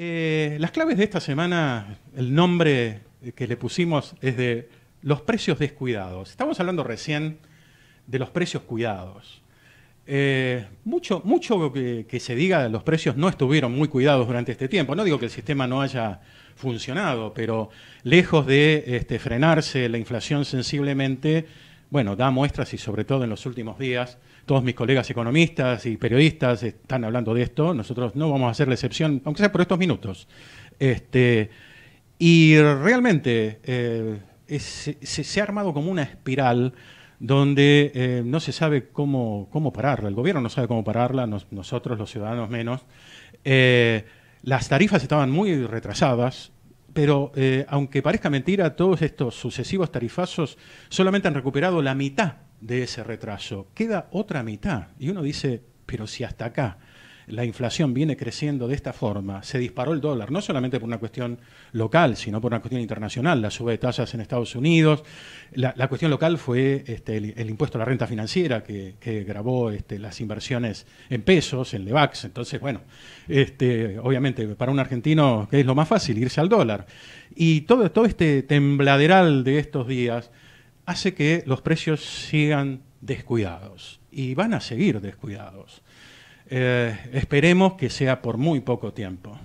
Eh, las claves de esta semana, el nombre que le pusimos es de los precios descuidados. Estamos hablando recién de los precios cuidados. Eh, mucho mucho que, se diga, los precios no estuvieron muy cuidados durante este tiempo. No digo que el sistema no haya funcionado, pero lejos de este, frenarse la inflación sensiblemente, bueno, da muestras y sobre todo en los últimos días, todos mis colegas economistas y periodistas están hablando de esto, nosotros no vamos a hacer la excepción, aunque sea por estos minutos. Este, y realmente eh, se, ha armado como una espiral donde eh, no se sabe cómo, cómo pararla, el gobierno no sabe cómo pararla, nosotros los ciudadanos menos. Eh, las tarifas estaban muy retrasadas, pero eh, aunque parezca mentira, todos estos sucesivos tarifazos solamente han recuperado la mitad de ese retraso. Queda otra mitad. Y uno dice, pero si hasta acá la inflación viene creciendo de esta forma, se disparó el dólar, no solamente por una cuestión local, sino por una cuestión internacional, la suba de tasas en Estados Unidos, la, cuestión local fue este, el, impuesto a la renta financiera que, grabó este, las inversiones en pesos, en LEVAX, entonces, bueno, este, obviamente para un argentino que es lo más fácil, irse al dólar. Y todo, todo este tembladeral de estos días hace que los precios sigan descuidados y van a seguir descuidados. Eh, esperemos que sea por muy poco tiempo.